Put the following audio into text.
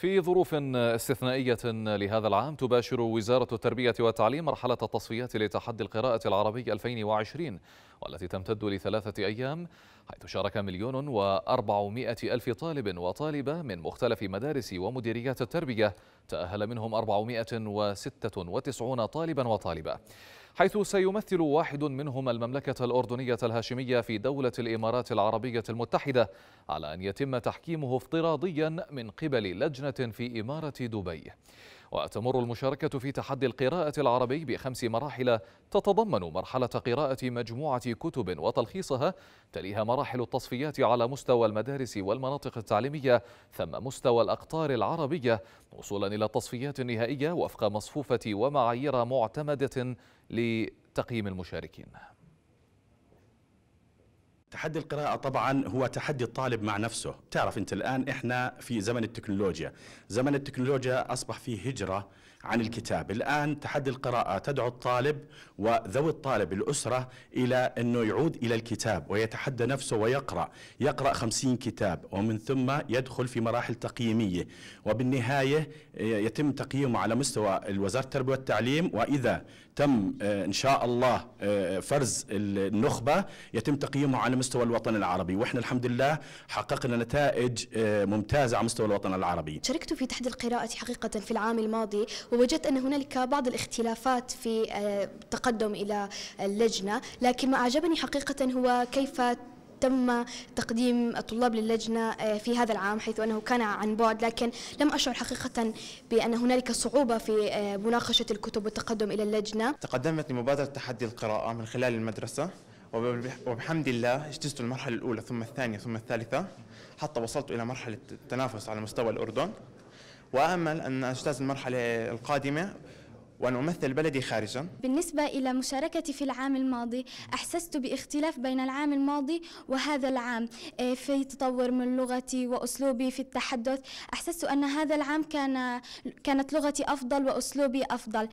في ظروف استثنائية لهذا العام تباشر وزارة التربية والتعليم مرحلة التصفيات لتحدي القراءة العربي 2020 والتي تمتد لثلاثة أيام حيث شارك مليون وأربعمائة ألف طالب وطالبة من مختلف مدارس ومديريات التربية تأهل منهم 496 طالبا وطالبة حيث سيمثل واحد منهم المملكة الأردنية الهاشمية في دولة الإمارات العربية المتحدة على أن يتم تحكيمه افتراضيا من قبل لجنة في إمارة دبي وتمر المشاركة في تحدي القراءة العربي بخمس مراحل تتضمن مرحلة قراءة مجموعة كتب وتلخيصها تليها مراحل التصفيات على مستوى المدارس والمناطق التعليمية ثم مستوى الأقطار العربية وصولا إلى التصفيات النهائية وفق مصفوفة ومعايير معتمدة لتقييم المشاركين تحدي القراءة طبعا هو تحدي الطالب مع نفسه تعرف أنت الآن إحنا في زمن التكنولوجيا زمن التكنولوجيا أصبح فيه هجرة عن الكتاب الآن تحدي القراءة تدعو الطالب وذوي الطالب الأسرة إلى أنه يعود إلى الكتاب ويتحدى نفسه ويقرأ يقرأ خمسين كتاب ومن ثم يدخل في مراحل تقييمية وبالنهاية يتم تقييمه على مستوى الوزارة التربية والتعليم وإذا تم آه، إن شاء الله آه، فرز النخبة يتم تقييمه على مستوى الوطن العربي واحنا الحمد لله حققنا نتائج آه، ممتازه على مستوى الوطن العربي شاركت في تحدي القراءه حقيقه في العام الماضي ووجدت ان هنالك بعض الاختلافات في التقدم آه، الى اللجنه لكن ما اعجبني حقيقه هو كيف تم تقديم الطلاب للجنة آه، في هذا العام حيث أنه كان عن بعد لكن لم أشعر حقيقة بأن هنالك صعوبة في مناقشة الكتب والتقدم إلى اللجنة تقدمت لمبادرة تحدي القراءة من خلال المدرسة وبحمد الله اجتزت المرحلة الأولى ثم الثانية ثم الثالثة حتى وصلت إلى مرحلة التنافس على مستوى الأردن وأمل أن أجتاز المرحلة القادمة وأن أمثل بلدي خارجا بالنسبة إلى مشاركتي في العام الماضي أحسست باختلاف بين العام الماضي وهذا العام آه، في تطور من لغتي وأسلوبي في التحدث أحسست أن هذا العام كان كانت لغتي أفضل وأسلوبي أفضل